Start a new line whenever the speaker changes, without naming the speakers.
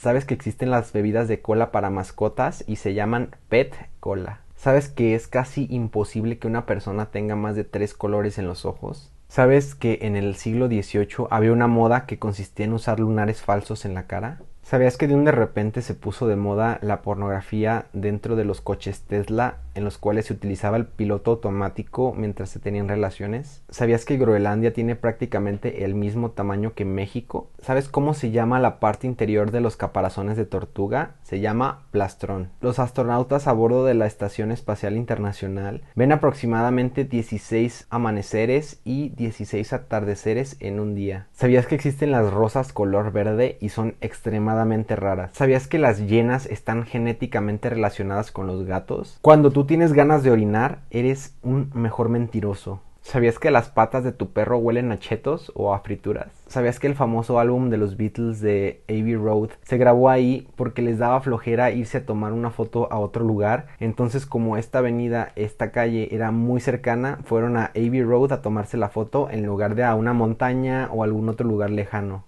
¿Sabes que existen las bebidas de cola para mascotas y se llaman pet cola? ¿Sabes que es casi imposible que una persona tenga más de tres colores en los ojos? ¿Sabes que en el siglo XVIII había una moda que consistía en usar lunares falsos en la cara? ¿Sabías que de un de repente se puso de moda la pornografía dentro de los coches Tesla en los cuales se utilizaba el piloto automático mientras se tenían relaciones? ¿Sabías que Groenlandia tiene prácticamente el mismo tamaño que México? ¿Sabes cómo se llama la parte interior de los caparazones de tortuga? Se llama plastrón. Los astronautas a bordo de la Estación Espacial Internacional ven aproximadamente 16 amaneceres y 16 atardeceres en un día. ¿Sabías que existen las rosas color verde y son extremadamente rara ¿Sabías que las hienas están genéticamente relacionadas con los gatos? Cuando tú tienes ganas de orinar, eres un mejor mentiroso. ¿Sabías que las patas de tu perro huelen a chetos o a frituras? ¿Sabías que el famoso álbum de los Beatles de Abbey Road se grabó ahí porque les daba flojera irse a tomar una foto a otro lugar? Entonces, como esta avenida, esta calle era muy cercana, fueron a Abbey Road a tomarse la foto en lugar de a una montaña o algún otro lugar lejano.